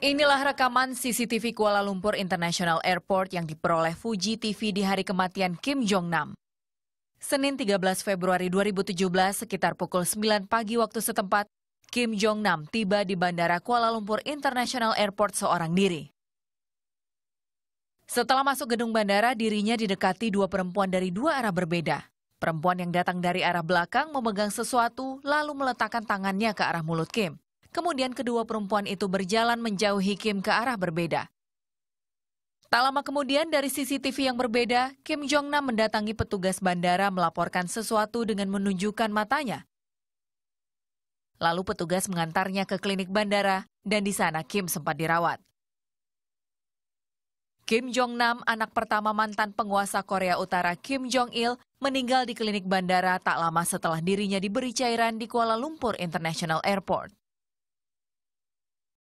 Inilah rekaman CCTV Kuala Lumpur International Airport yang diperoleh Fuji TV di hari kematian Kim Jong-nam. Senin 13 Februari 2017 sekitar pukul 9 pagi waktu setempat, Kim Jong-nam tiba di Bandara Kuala Lumpur International Airport seorang diri. Setelah masuk gedung bandara, dirinya didekati dua perempuan dari dua arah berbeda. Perempuan yang datang dari arah belakang memegang sesuatu lalu meletakkan tangannya ke arah mulut Kim. Kemudian kedua perempuan itu berjalan menjauhi Kim ke arah berbeda. Tak lama kemudian dari CCTV yang berbeda, Kim Jong Nam mendatangi petugas bandara melaporkan sesuatu dengan menunjukkan matanya. Lalu petugas mengantarnya ke klinik bandara dan di sana Kim sempat dirawat. Kim Jong Nam, anak pertama mantan penguasa Korea Utara Kim Jong Il, meninggal di klinik bandara tak lama setelah dirinya diberi cairan di Kuala Lumpur International Airport.